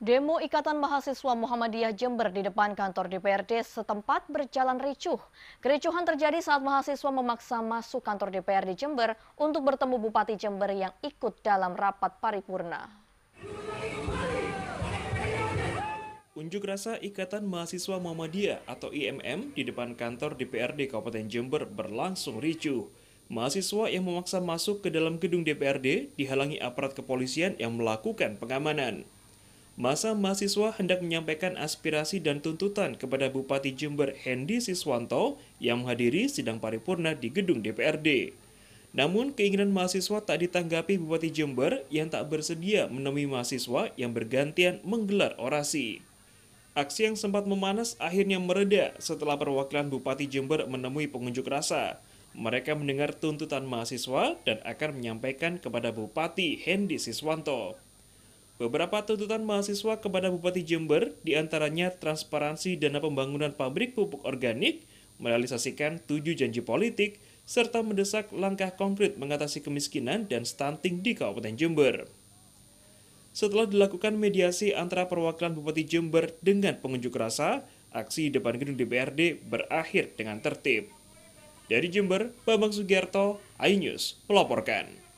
Demo Ikatan Mahasiswa Muhammadiyah Jember di depan kantor DPRD setempat berjalan ricuh. Kericuhan terjadi saat mahasiswa memaksa masuk kantor DPRD Jember untuk bertemu Bupati Jember yang ikut dalam rapat paripurna. Unjuk rasa Ikatan Mahasiswa Muhammadiyah atau IMM di depan kantor DPRD Kabupaten Jember berlangsung ricuh. Mahasiswa yang memaksa masuk ke dalam gedung DPRD dihalangi aparat kepolisian yang melakukan pengamanan. Masa mahasiswa hendak menyampaikan aspirasi dan tuntutan kepada Bupati Jember Hendi Siswanto yang menghadiri sidang paripurna di gedung DPRD. Namun keinginan mahasiswa tak ditanggapi Bupati Jember yang tak bersedia menemui mahasiswa yang bergantian menggelar orasi. Aksi yang sempat memanas akhirnya mereda setelah perwakilan Bupati Jember menemui pengunjuk rasa. Mereka mendengar tuntutan mahasiswa dan akan menyampaikan kepada Bupati Hendi Siswanto. Beberapa tuntutan mahasiswa kepada Bupati Jember, diantaranya transparansi dana pembangunan pabrik pupuk organik, merealisasikan tujuh janji politik, serta mendesak langkah konkret mengatasi kemiskinan dan stunting di Kabupaten Jember. Setelah dilakukan mediasi antara perwakilan Bupati Jember dengan pengunjuk rasa, aksi depan gedung DPRD berakhir dengan tertib. Dari Jember, Bambang Sugiarto, iNews melaporkan.